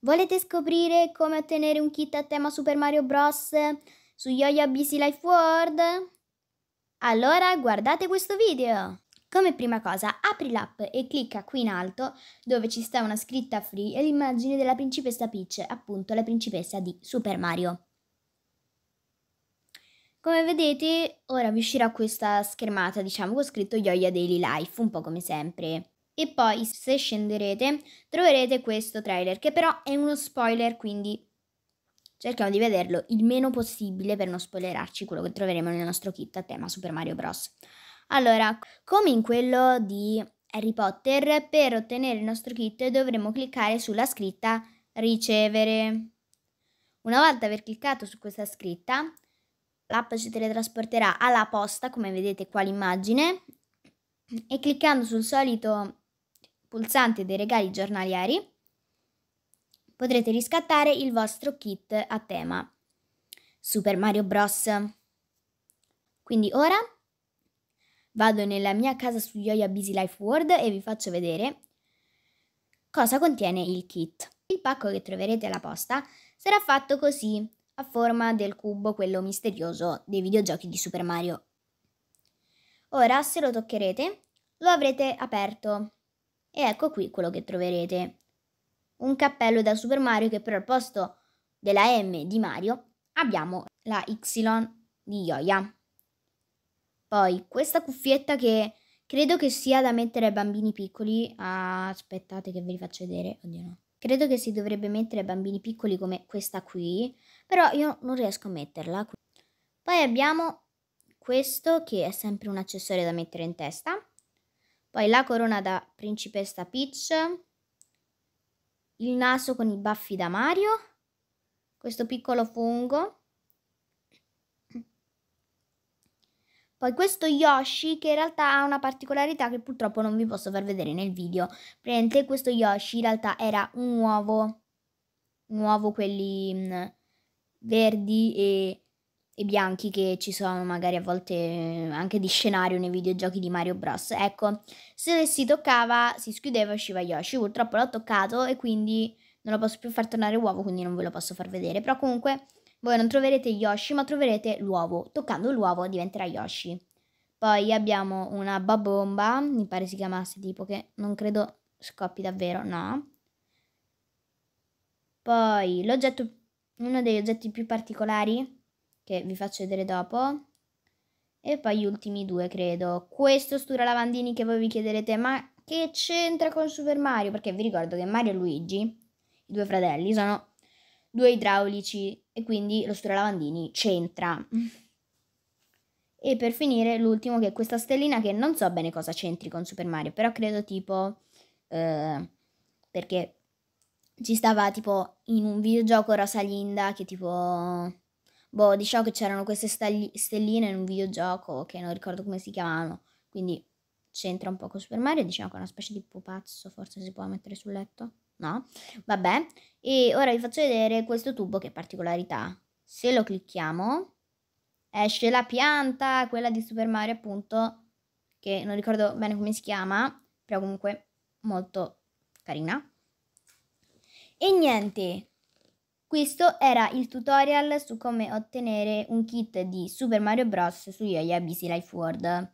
Volete scoprire come ottenere un kit a tema Super Mario Bros. su YoYo Busy Life World? Allora guardate questo video! Come prima cosa apri l'app e clicca qui in alto dove ci sta una scritta free e l'immagine della principessa Peach, appunto la principessa di Super Mario. Come vedete ora vi uscirà questa schermata diciamo con scritto YoYo Daily Life, un po' come sempre e poi se scenderete troverete questo trailer che però è uno spoiler quindi cerchiamo di vederlo il meno possibile per non spoilerarci quello che troveremo nel nostro kit a tema Super Mario Bros. Allora, come in quello di Harry Potter, per ottenere il nostro kit dovremo cliccare sulla scritta ricevere. Una volta aver cliccato su questa scritta, l'app ci teletrasporterà alla posta, come vedete qua l'immagine, e cliccando sul solito pulsante dei regali giornalieri, potrete riscattare il vostro kit a tema Super Mario Bros. Quindi ora vado nella mia casa su Yoya Busy Life World e vi faccio vedere cosa contiene il kit. Il pacco che troverete alla posta sarà fatto così, a forma del cubo, quello misterioso dei videogiochi di Super Mario. Ora, se lo toccherete, lo avrete aperto e ecco qui quello che troverete. Un cappello da Super Mario che però al posto della M di Mario abbiamo la Y di Yoya. Poi questa cuffietta che credo che sia da mettere ai bambini piccoli. Ah, aspettate che ve li faccio vedere. Oddio no. Credo che si dovrebbe mettere ai bambini piccoli come questa qui, però io non riesco a metterla. Poi abbiamo questo che è sempre un accessorio da mettere in testa poi la corona da principessa Peach, il naso con i baffi da Mario, questo piccolo fungo, poi questo Yoshi che in realtà ha una particolarità che purtroppo non vi posso far vedere nel video, praticamente questo Yoshi in realtà era un uovo, un uovo quelli mh, mm, verdi e e bianchi che ci sono magari a volte eh, anche di scenario nei videogiochi di Mario Bros. Ecco, se si toccava si schiudeva e usciva Yoshi, purtroppo l'ho toccato e quindi non lo posso più far tornare uovo, quindi non ve lo posso far vedere, però comunque voi non troverete Yoshi ma troverete l'uovo, toccando l'uovo diventerà Yoshi. Poi abbiamo una babomba, mi pare si chiamasse tipo che non credo scoppi davvero, no. Poi l'oggetto, uno degli oggetti più particolari che vi faccio vedere dopo. E poi gli ultimi due, credo. Questo Stura Lavandini che voi vi chiederete, ma che c'entra con Super Mario? Perché vi ricordo che Mario e Luigi, i due fratelli, sono due idraulici e quindi lo Stura Lavandini c'entra. e per finire l'ultimo che è questa stellina che non so bene cosa c'entri con Super Mario, però credo tipo... Eh, perché ci stava tipo in un videogioco Rosalinda che tipo Boh, diciamo che c'erano queste stagli- stelline in un videogioco che non ricordo come si chiamavano, quindi c'entra un po' con Super Mario, diciamo che è una specie di pupazzo, forse si può mettere sul letto? No? Vabbè, e ora vi faccio vedere questo tubo che particolarità. Se lo clicchiamo esce la pianta, quella di Super Mario appunto, che non ricordo bene come si chiama, però comunque molto carina. E niente, questo era il tutorial su come ottenere un kit di Super Mario Bros. su Yoya Busy Life World.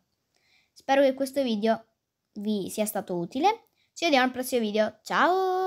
Spero che questo video vi sia stato utile. Ci vediamo al prossimo video. Ciao!